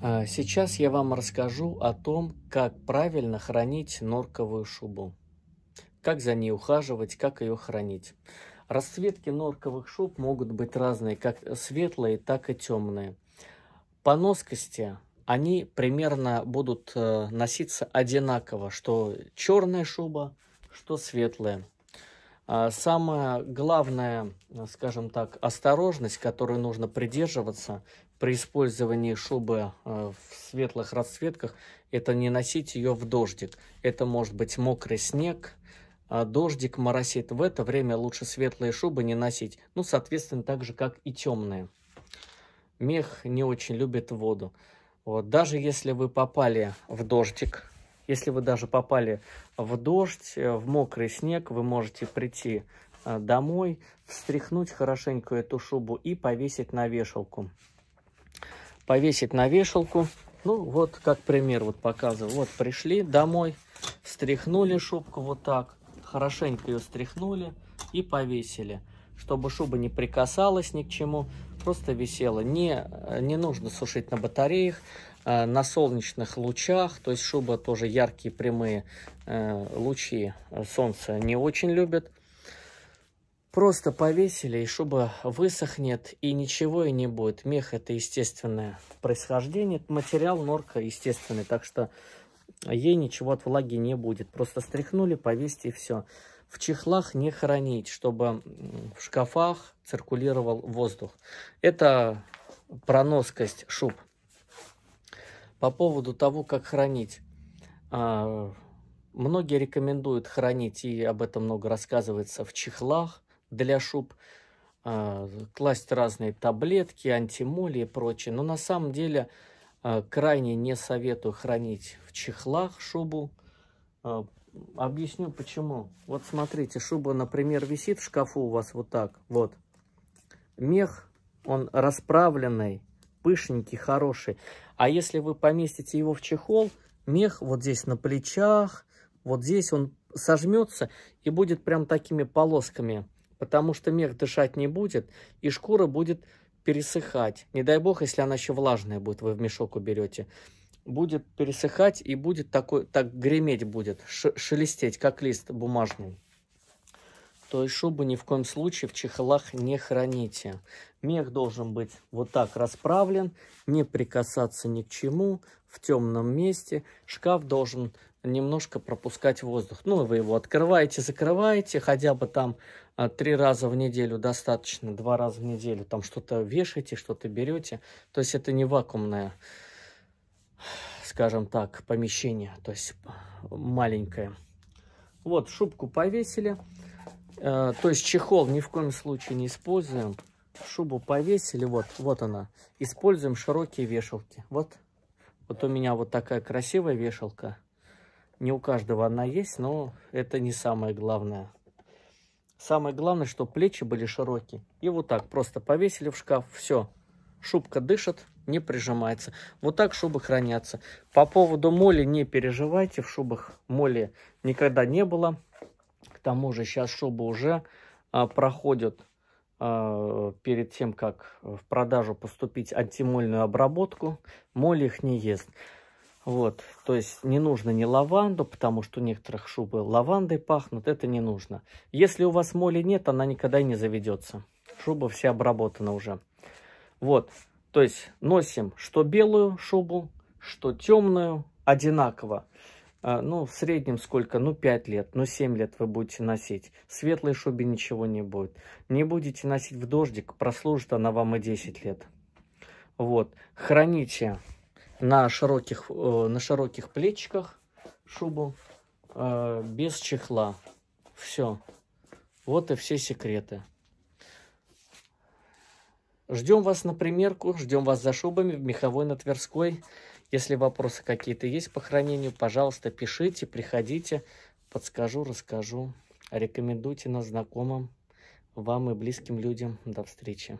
А, сейчас я вам расскажу о том, как правильно хранить норковую шубу. Как за ней ухаживать, как ее хранить. Расцветки норковых шуб могут быть разные, как светлые, так и темные. По носкости они примерно будут э, носиться одинаково, что черная шуба, что светлая. А самая главная, скажем так, осторожность, которой нужно придерживаться при использовании шубы э, в светлых расцветках, это не носить ее в дождик. Это может быть мокрый снег, а дождик моросит. В это время лучше светлые шубы не носить. Ну, соответственно, так же, как и темные. Мех не очень любит воду. Вот, даже если вы попали в дождик, если вы даже попали в дождь, э, в мокрый снег, вы можете прийти э, домой, встряхнуть хорошенько эту шубу и повесить на вешалку. Повесить на вешалку. Ну, вот как пример вот показываю. Вот пришли домой, встряхнули шубку вот так, хорошенько ее встряхнули и повесили. Чтобы шуба не прикасалась ни к чему, просто висела. Не, э, не нужно сушить на батареях, Э, на солнечных лучах, то есть шуба тоже яркие прямые э, лучи э, солнца не очень любит. Просто повесили, и шуба высохнет, и ничего и не будет. Мех – это естественное происхождение, материал норка естественный, так что ей ничего от влаги не будет. Просто стряхнули, повесьте и все. В чехлах не хранить, чтобы в шкафах циркулировал воздух. Это проноскость шуб по поводу того, как хранить. А, многие рекомендуют хранить, и об этом много рассказывается, в чехлах для шуб, а, класть разные таблетки, антимоли и прочее. Но на самом деле а, крайне не советую хранить в чехлах шубу. Объясню почему. Вот смотрите, шуба, например, висит в шкафу у вас вот так. Вот. Мех, он расправленный, пышненький, хороший. А если вы поместите его в чехол, мех вот здесь на плечах, вот здесь он сожмется и будет прям такими полосками, потому что мех дышать не будет, и шкура будет пересыхать. Не дай бог, если она еще влажная будет, вы в мешок уберете. Будет пересыхать и будет такой, так греметь будет, шелестеть, как лист бумажный то есть, шубу ни в коем случае в чехлах не храните. Мех должен быть вот так расправлен, не прикасаться ни к чему, в темном месте. Шкаф должен немножко пропускать воздух. Ну, вы его открываете, закрываете, хотя бы там а, три раза в неделю достаточно, два раза в неделю. Там что-то вешаете, что-то берете. То есть это не вакуумное, скажем так, помещение, то есть маленькое. Вот, шубку повесили. Э, то есть чехол ни в коем случае не используем. Шубу повесили, вот, вот она. Используем широкие вешалки. Вот, вот у меня вот такая красивая вешалка. Не у каждого она есть, но это не самое главное. Самое главное, что плечи были широкие. И вот так просто повесили в шкаф, все. Шубка дышит, не прижимается. Вот так шубы хранятся. По поводу моли не переживайте, в шубах моли никогда не было тому же сейчас шубы уже а, проходят а, перед тем, как в продажу поступить антимольную обработку. Моль их не ест. Вот, то есть не нужно ни лаванду, потому что у некоторых шубы лавандой пахнут, это не нужно. Если у вас моли нет, она никогда не заведется. Шуба вся обработана уже. Вот, то есть носим что белую шубу, что темную, одинаково. А, ну, в среднем сколько? Ну, 5 лет, ну, 7 лет вы будете носить. В светлой шубе ничего не будет. Не будете носить в дождик, прослужит она вам и 10 лет. Вот. Храните на широких, э, на широких плечиках шубу э, без чехла. Все. Вот и все секреты. Ждем вас на примерку, ждем вас за шубами в Меховой на Тверской. Если вопросы какие-то есть по хранению, пожалуйста, пишите, приходите, подскажу, расскажу. Рекомендуйте нас знакомым, вам и близким людям. До встречи.